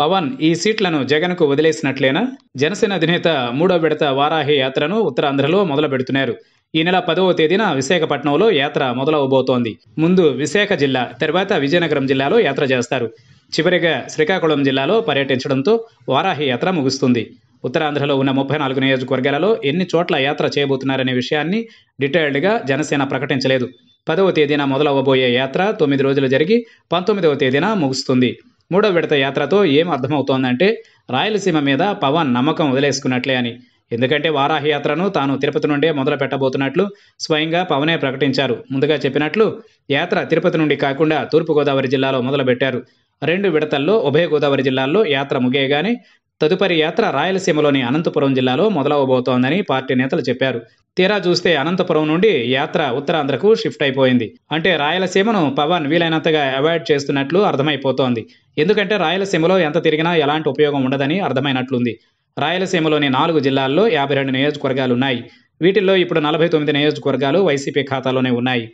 పవన్ ఈ సీట్లను జగన్కు వదిలేసినట్లేనా జనసేన అధినేత మూడో విడత వారాహి యాత్రను ఉత్తరాంధ్రలో మొదలు పెడుతున్నారు ఈ నెల పదవ తేదీన విశాఖపట్నంలో యాత్ర మొదలవబోతోంది ముందు విశాఖ జిల్లా తర్వాత విజయనగరం జిల్లాలో యాత్ర చేస్తారు చివరిగా శ్రీకాకుళం జిల్లాలో పర్యటించడంతో వారాహి యాత్ర ముగుస్తుంది ఉత్తరాంధ్రలో ఉన్న ముప్పై నాలుగు నియోజకవర్గాలలో ఎన్ని చోట్ల యాత్ర చేయబోతున్నారనే విషయాన్ని డీటెయిల్డ్గా జనసేన ప్రకటించలేదు పదవ తేదీన మొదలవ్వబోయే యాత్ర తొమ్మిది రోజులు జరిగి పంతొమ్మిదవ తేదీన ముగుస్తుంది మూడో విడత యాత్రతో ఏం అర్థమవుతోందంటే రాయలసీమ మీద పవన్ నమ్మకం వదిలేసుకున్నట్లే అని ఎందుకంటే వారాహి యాత్రను తాను తిరుపతి నుండే మొదలు పెట్టబోతున్నట్లు స్వయంగా పవనే ప్రకటించారు ముందుగా చెప్పినట్లు యాత్ర తిరుపతి నుండి కాకుండా తూర్పుగోదావరి జిల్లాలో మొదలుపెట్టారు రెండు విడతల్లో ఉభయ గోదావరి జిల్లాల్లో యాత్ర ముగియగానే తదుపరి యాత్ర రాయలసీమలోని అనంతపురం జిల్లాలో మొదలవబోతోందని పార్టీ నేతలు చెప్పారు తీరా చూస్తే అనంతపురం నుండి యాత్ర ఉత్తరాంధ్రకు షిఫ్ట్ అయిపోయింది అంటే రాయలసీమను పవన్ వీలైనంతగా అవాయిడ్ చేస్తున్నట్లు అర్థమైపోతోంది ఎందుకంటే రాయలసీమలో ఎంత తిరిగినా ఎలాంటి ఉపయోగం ఉండదని అర్థమైనట్లుంది రాయలసీమలోని నాలుగు జిల్లాల్లో యాభై రెండు నియోజకవర్గాలున్నాయి వీటిల్లో ఇప్పుడు నలభై తొమ్మిది నియోజకవర్గాలు వైసీపీ ఖాతాలోనే ఉన్నాయి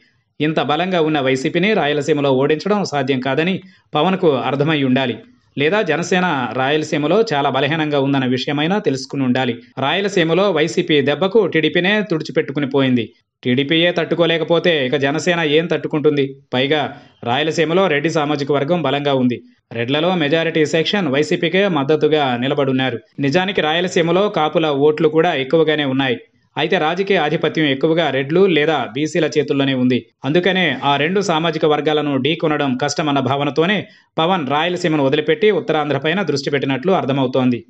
ఇంత బలంగా ఉన్న వైసీపీని రాయలసీమలో ఓడించడం సాధ్యం కాదని పవన్కు అర్థమై ఉండాలి లేదా జనసేన రాయలసీమలో చాలా బలహీనంగా ఉందన్న విషయమైనా తెలుసుకుని ఉండాలి రాయలసీమలో వైసీపీ దెబ్బకు టీడీపీనే తుడిచిపెట్టుకుని పోయింది టీడీపీయే తట్టుకోలేకపోతే ఇక జనసేన ఏం తట్టుకుంటుంది పైగా రాయలసీమలో రెడ్డి సామాజిక వర్గం బలంగా ఉంది రెడ్లలో మెజారిటీ సెక్షన్ వైసీపీకే మద్దతుగా నిలబడున్నారు నిజానికి రాయలసీమలో కాపుల ఓట్లు కూడా ఎక్కువగానే ఉన్నాయి అయితే రాజకీయ ఆధిపత్యం ఎక్కువగా రెడ్లు లేదా బీసీల చేతుల్లోనే ఉంది అందుకనే ఆ రెండు సామాజిక వర్గాలను ఢీకొనడం కష్టమన్న భావనతోనే పవన్ రాయలసీమను వదిలిపెట్టి ఉత్తరాంధ్రపైన దృష్టి పెట్టినట్లు అర్థమవుతోంది